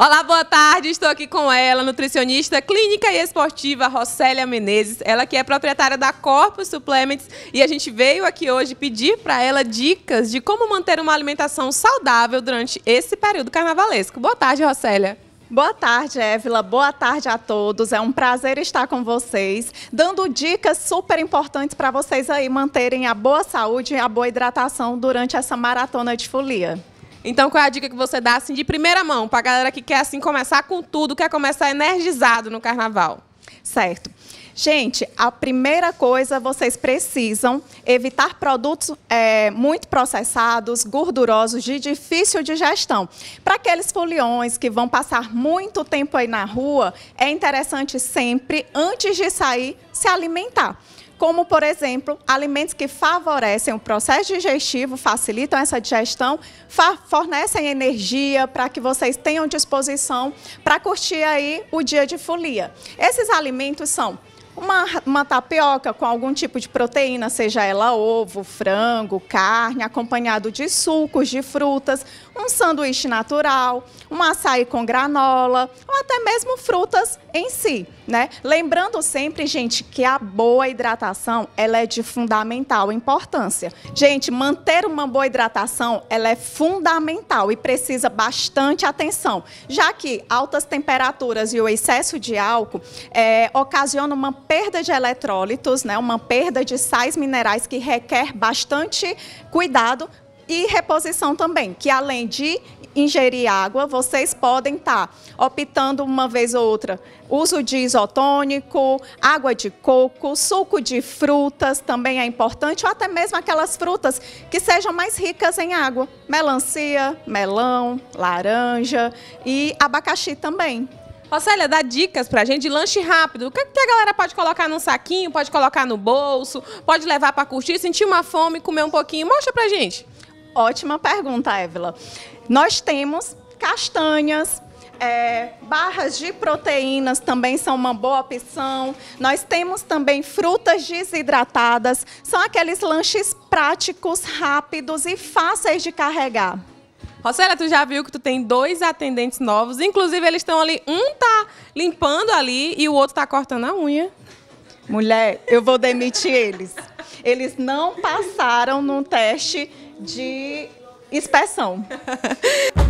Olá, boa tarde. Estou aqui com ela, nutricionista clínica e esportiva Rosélia Menezes. Ela que é proprietária da Corpus Supplements e a gente veio aqui hoje pedir para ela dicas de como manter uma alimentação saudável durante esse período carnavalesco. Boa tarde, Rosélia. Boa tarde, Évila. Boa tarde a todos. É um prazer estar com vocês, dando dicas super importantes para vocês aí manterem a boa saúde e a boa hidratação durante essa maratona de folia. Então, qual é a dica que você dá assim de primeira mão para a galera que quer assim começar com tudo, quer começar energizado no carnaval? Certo. Gente, a primeira coisa, vocês precisam evitar produtos é, muito processados, gordurosos, de difícil digestão. Para aqueles foliões que vão passar muito tempo aí na rua, é interessante sempre, antes de sair, se alimentar como, por exemplo, alimentos que favorecem o processo digestivo, facilitam essa digestão, fornecem energia para que vocês tenham disposição para curtir aí o dia de folia. Esses alimentos são uma, uma tapioca com algum tipo de proteína, seja ela ovo, frango, carne, acompanhado de sucos, de frutas, um sanduíche natural, um açaí com granola, ou até mesmo frutas em si, né? Lembrando sempre, gente, que a boa hidratação, ela é de fundamental importância. Gente, manter uma boa hidratação, ela é fundamental e precisa bastante atenção, já que altas temperaturas e o excesso de álcool é, eh, ocasionam uma perda de eletrólitos, né, uma perda de sais minerais que requer bastante cuidado e reposição também, que além de ingerir água, vocês podem estar tá optando uma vez ou outra uso de isotônico, água de coco, suco de frutas também é importante, ou até mesmo aquelas frutas que sejam mais ricas em água, melancia, melão, laranja e abacaxi também. Ô, Célia, dá dicas pra gente de lanche rápido. O que, é que a galera pode colocar num saquinho, pode colocar no bolso, pode levar para curtir, sentir uma fome, comer um pouquinho? Mostra pra gente. Ótima pergunta, Évila. Nós temos castanhas, é, barras de proteínas também são uma boa opção. Nós temos também frutas desidratadas. São aqueles lanches práticos, rápidos e fáceis de carregar. Rossélia, tu já viu que tu tem dois atendentes novos. Inclusive, eles estão ali. Um tá limpando ali e o outro tá cortando a unha. Mulher, eu vou demitir eles. Eles não passaram num teste de inspeção.